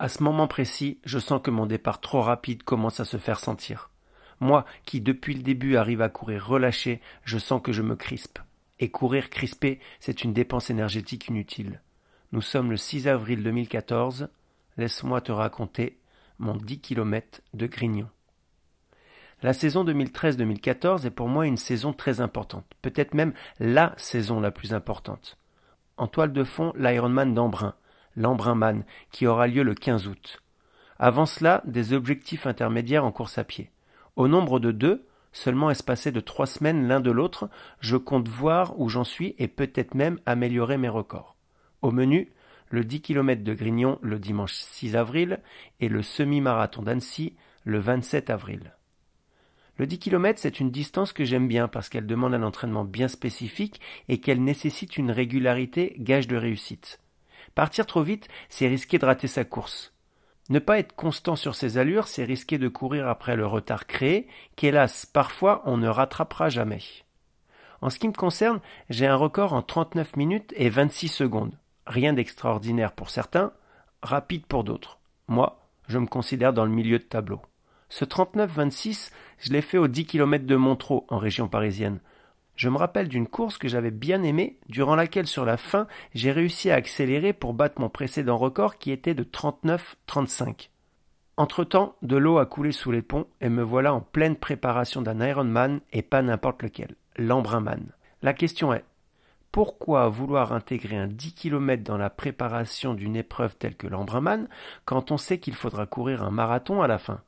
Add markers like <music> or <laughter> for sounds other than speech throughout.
À ce moment précis, je sens que mon départ trop rapide commence à se faire sentir. Moi, qui depuis le début arrive à courir relâché, je sens que je me crispe. Et courir crispé, c'est une dépense énergétique inutile. Nous sommes le 6 avril 2014. Laisse-moi te raconter mon 10 km de Grignon. La saison 2013-2014 est pour moi une saison très importante, peut-être même la saison la plus importante. En toile de fond, l'Ironman d'Embrun, l'Embrunman, qui aura lieu le 15 août. Avant cela, des objectifs intermédiaires en course à pied. Au nombre de deux, seulement espacés de trois semaines l'un de l'autre, je compte voir où j'en suis et peut-être même améliorer mes records. Au menu, le 10 km de Grignon le dimanche 6 avril et le semi-marathon d'Annecy le 27 avril. Le 10 km, c'est une distance que j'aime bien parce qu'elle demande un entraînement bien spécifique et qu'elle nécessite une régularité gage de réussite. Partir trop vite, c'est risquer de rater sa course. Ne pas être constant sur ses allures, c'est risquer de courir après le retard créé, qu'hélas, parfois, on ne rattrapera jamais. En ce qui me concerne, j'ai un record en 39 minutes et 26 secondes. Rien d'extraordinaire pour certains, rapide pour d'autres. Moi, je me considère dans le milieu de tableau. Ce 39-26, je l'ai fait aux 10 km de Montreux, en région parisienne. Je me rappelle d'une course que j'avais bien aimée, durant laquelle sur la fin, j'ai réussi à accélérer pour battre mon précédent record qui était de 39-35. Entre-temps, de l'eau a coulé sous les ponts et me voilà en pleine préparation d'un Ironman et pas n'importe lequel, l'Embrunman. La question est, pourquoi vouloir intégrer un 10 km dans la préparation d'une épreuve telle que l'Embrunman quand on sait qu'il faudra courir un marathon à la fin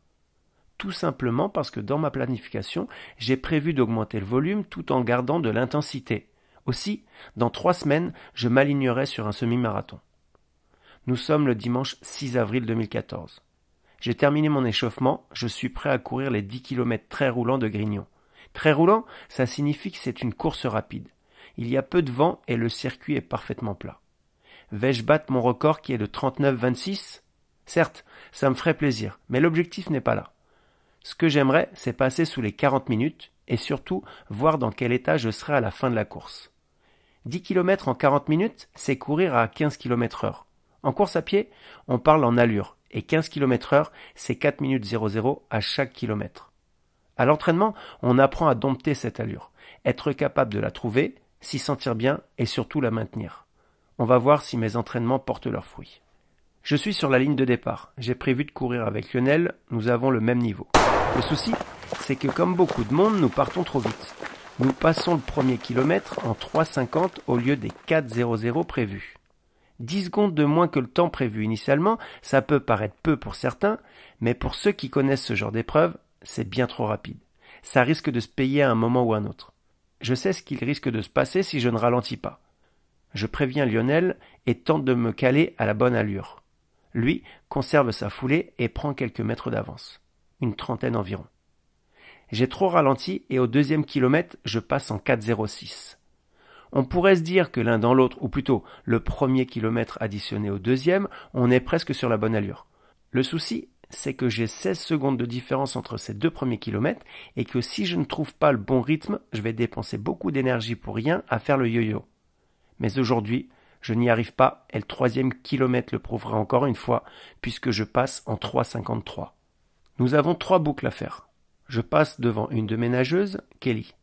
tout simplement parce que dans ma planification, j'ai prévu d'augmenter le volume tout en gardant de l'intensité. Aussi, dans trois semaines, je m'alignerai sur un semi-marathon. Nous sommes le dimanche 6 avril 2014. J'ai terminé mon échauffement, je suis prêt à courir les 10 km très roulants de Grignon. Très roulant, ça signifie que c'est une course rapide. Il y a peu de vent et le circuit est parfaitement plat. Vais-je battre mon record qui est de 39-26 Certes, ça me ferait plaisir, mais l'objectif n'est pas là. Ce que j'aimerais, c'est passer sous les 40 minutes et surtout voir dans quel état je serai à la fin de la course. 10 km en 40 minutes, c'est courir à 15 km heure. En course à pied, on parle en allure et 15 km heure, c'est 4 minutes 00 à chaque kilomètre. À l'entraînement, on apprend à dompter cette allure, être capable de la trouver, s'y sentir bien et surtout la maintenir. On va voir si mes entraînements portent leurs fruits. Je suis sur la ligne de départ. J'ai prévu de courir avec Lionel, nous avons le même niveau. Le souci, c'est que comme beaucoup de monde, nous partons trop vite. Nous passons le premier kilomètre en 3.50 au lieu des 4.00 prévus. 10 secondes de moins que le temps prévu initialement, ça peut paraître peu pour certains, mais pour ceux qui connaissent ce genre d'épreuve, c'est bien trop rapide. Ça risque de se payer à un moment ou à un autre. Je sais ce qu'il risque de se passer si je ne ralentis pas. Je préviens Lionel et tente de me caler à la bonne allure lui, conserve sa foulée et prend quelques mètres d'avance, une trentaine environ. J'ai trop ralenti et au deuxième kilomètre, je passe en 4,06. On pourrait se dire que l'un dans l'autre, ou plutôt le premier kilomètre additionné au deuxième, on est presque sur la bonne allure. Le souci, c'est que j'ai 16 secondes de différence entre ces deux premiers kilomètres et que si je ne trouve pas le bon rythme, je vais dépenser beaucoup d'énergie pour rien à faire le yo-yo. Mais aujourd'hui, je n'y arrive pas, et le troisième kilomètre le prouvera encore une fois, puisque je passe en 3,53. Nous avons trois boucles à faire. Je passe devant une de mes nageuses, Kelly.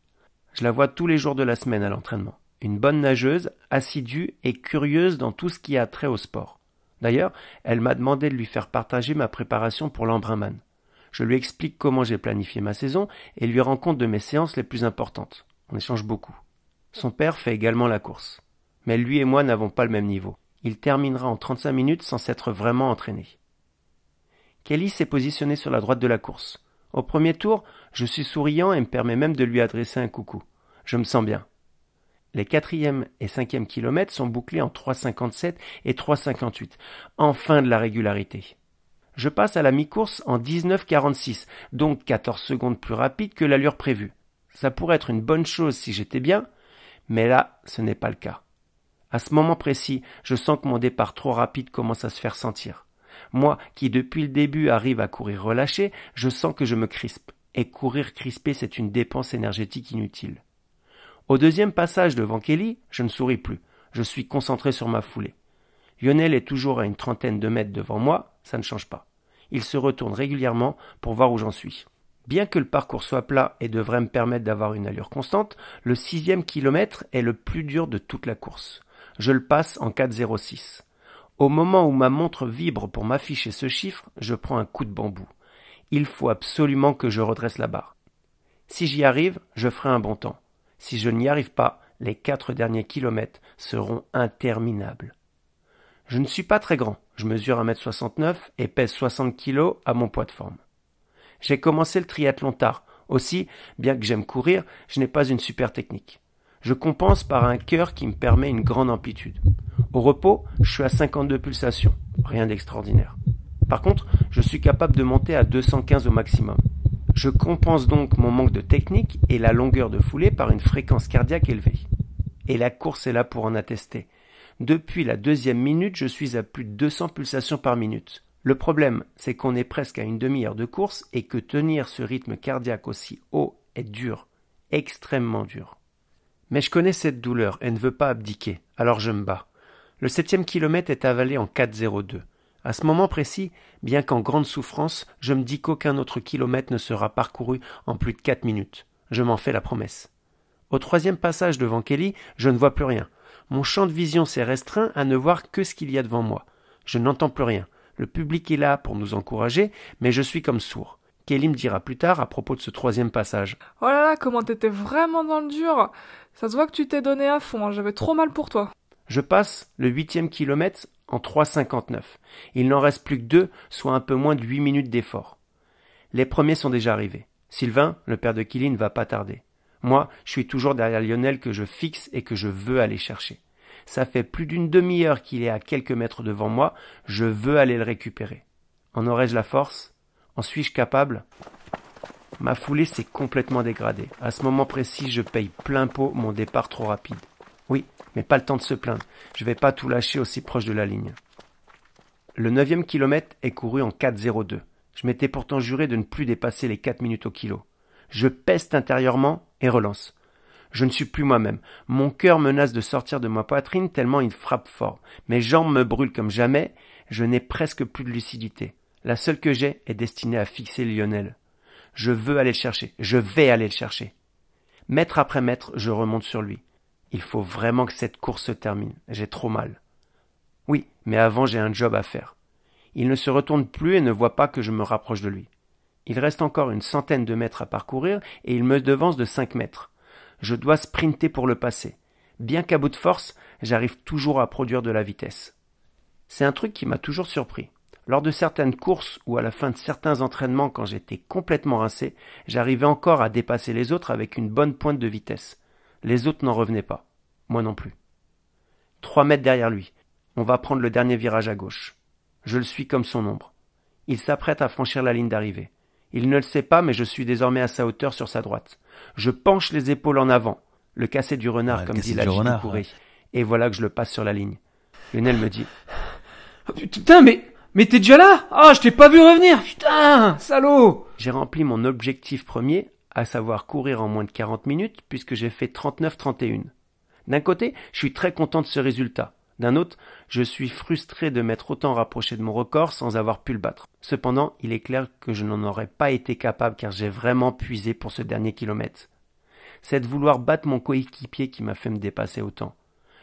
Je la vois tous les jours de la semaine à l'entraînement. Une bonne nageuse, assidue et curieuse dans tout ce qui a trait au sport. D'ailleurs, elle m'a demandé de lui faire partager ma préparation pour l'Embrunman. Je lui explique comment j'ai planifié ma saison et lui rend compte de mes séances les plus importantes. On échange beaucoup. Son père fait également la course mais lui et moi n'avons pas le même niveau. Il terminera en 35 minutes sans s'être vraiment entraîné. Kelly s'est positionné sur la droite de la course. Au premier tour, je suis souriant et me permets même de lui adresser un coucou. Je me sens bien. Les quatrième et cinquième kilomètres sont bouclés en 3,57 et 3,58. Enfin de la régularité. Je passe à la mi-course en 19,46, donc 14 secondes plus rapide que l'allure prévue. Ça pourrait être une bonne chose si j'étais bien, mais là, ce n'est pas le cas. À ce moment précis, je sens que mon départ trop rapide commence à se faire sentir. Moi, qui depuis le début arrive à courir relâché, je sens que je me crispe. Et courir crispé, c'est une dépense énergétique inutile. Au deuxième passage devant Kelly, je ne souris plus. Je suis concentré sur ma foulée. Lionel est toujours à une trentaine de mètres devant moi, ça ne change pas. Il se retourne régulièrement pour voir où j'en suis. Bien que le parcours soit plat et devrait me permettre d'avoir une allure constante, le sixième kilomètre est le plus dur de toute la course je le passe en 4,06. Au moment où ma montre vibre pour m'afficher ce chiffre, je prends un coup de bambou. Il faut absolument que je redresse la barre. Si j'y arrive, je ferai un bon temps. Si je n'y arrive pas, les quatre derniers kilomètres seront interminables. Je ne suis pas très grand, je mesure 1m69 et pèse 60 kg à mon poids de forme. J'ai commencé le triathlon tard, aussi, bien que j'aime courir, je n'ai pas une super technique. Je compense par un cœur qui me permet une grande amplitude. Au repos, je suis à 52 pulsations, rien d'extraordinaire. Par contre, je suis capable de monter à 215 au maximum. Je compense donc mon manque de technique et la longueur de foulée par une fréquence cardiaque élevée. Et la course est là pour en attester. Depuis la deuxième minute, je suis à plus de 200 pulsations par minute. Le problème, c'est qu'on est presque à une demi-heure de course et que tenir ce rythme cardiaque aussi haut est dur, extrêmement dur. Mais je connais cette douleur et ne veux pas abdiquer, alors je me bats. Le septième kilomètre est avalé en 4,02. À ce moment précis, bien qu'en grande souffrance, je me dis qu'aucun autre kilomètre ne sera parcouru en plus de quatre minutes. Je m'en fais la promesse. Au troisième passage devant Kelly, je ne vois plus rien. Mon champ de vision s'est restreint à ne voir que ce qu'il y a devant moi. Je n'entends plus rien. Le public est là pour nous encourager, mais je suis comme sourd. Kelly me dira plus tard à propos de ce troisième passage. Oh là là, comment t'étais vraiment dans le dur ça se voit que tu t'es donné à fond, hein, j'avais trop mal pour toi. Je passe le huitième kilomètre en 3,59. Il n'en reste plus que deux, soit un peu moins de huit minutes d'effort. Les premiers sont déjà arrivés. Sylvain, le père de Killy, ne va pas tarder. Moi, je suis toujours derrière Lionel que je fixe et que je veux aller chercher. Ça fait plus d'une demi-heure qu'il est à quelques mètres devant moi, je veux aller le récupérer. En aurais-je la force En suis-je capable Ma foulée s'est complètement dégradée. À ce moment précis, je paye plein pot mon départ trop rapide. Oui, mais pas le temps de se plaindre. Je vais pas tout lâcher aussi proche de la ligne. Le neuvième kilomètre est couru en 4.02. Je m'étais pourtant juré de ne plus dépasser les 4 minutes au kilo. Je peste intérieurement et relance. Je ne suis plus moi-même. Mon cœur menace de sortir de ma poitrine tellement il frappe fort. Mes jambes me brûlent comme jamais. Je n'ai presque plus de lucidité. La seule que j'ai est destinée à fixer Lionel. Je veux aller le chercher. Je vais aller le chercher. Mètre après mètre, je remonte sur lui. Il faut vraiment que cette course se termine. J'ai trop mal. Oui, mais avant j'ai un job à faire. Il ne se retourne plus et ne voit pas que je me rapproche de lui. Il reste encore une centaine de mètres à parcourir et il me devance de cinq mètres. Je dois sprinter pour le passer. Bien qu'à bout de force, j'arrive toujours à produire de la vitesse. C'est un truc qui m'a toujours surpris. Lors de certaines courses ou à la fin de certains entraînements quand j'étais complètement rincé, j'arrivais encore à dépasser les autres avec une bonne pointe de vitesse. Les autres n'en revenaient pas. Moi non plus. Trois mètres derrière lui. On va prendre le dernier virage à gauche. Je le suis comme son ombre. Il s'apprête à franchir la ligne d'arrivée. Il ne le sait pas, mais je suis désormais à sa hauteur sur sa droite. Je penche les épaules en avant, le cassé du renard, comme dit la renard, Et voilà que je le passe sur la ligne. Lionel me dit <laughs> oh, Putain, mais mais t'es déjà là Ah, je t'ai pas vu revenir Putain, salaud J'ai rempli mon objectif premier, à savoir courir en moins de 40 minutes, puisque j'ai fait 39-31. D'un côté, je suis très content de ce résultat. D'un autre, je suis frustré de m'être autant rapproché de mon record sans avoir pu le battre. Cependant, il est clair que je n'en aurais pas été capable car j'ai vraiment puisé pour ce dernier kilomètre. C'est de vouloir battre mon coéquipier qui m'a fait me dépasser autant.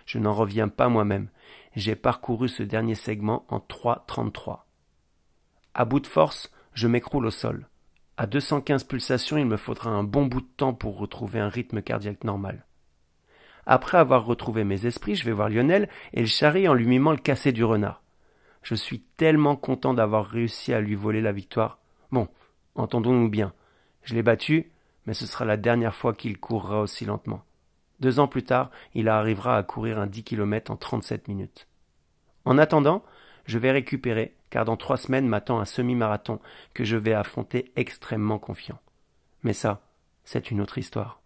Je n'en reviens pas moi-même. J'ai parcouru ce dernier segment en 3.33. À bout de force, je m'écroule au sol. À 215 pulsations, il me faudra un bon bout de temps pour retrouver un rythme cardiaque normal. Après avoir retrouvé mes esprits, je vais voir Lionel et le charrie en lui mimant le cassé du renard. Je suis tellement content d'avoir réussi à lui voler la victoire. Bon, entendons-nous bien. Je l'ai battu, mais ce sera la dernière fois qu'il courra aussi lentement. Deux ans plus tard, il arrivera à courir un 10 km en 37 minutes. En attendant, je vais récupérer, car dans trois semaines m'attend un semi-marathon que je vais affronter extrêmement confiant. Mais ça, c'est une autre histoire.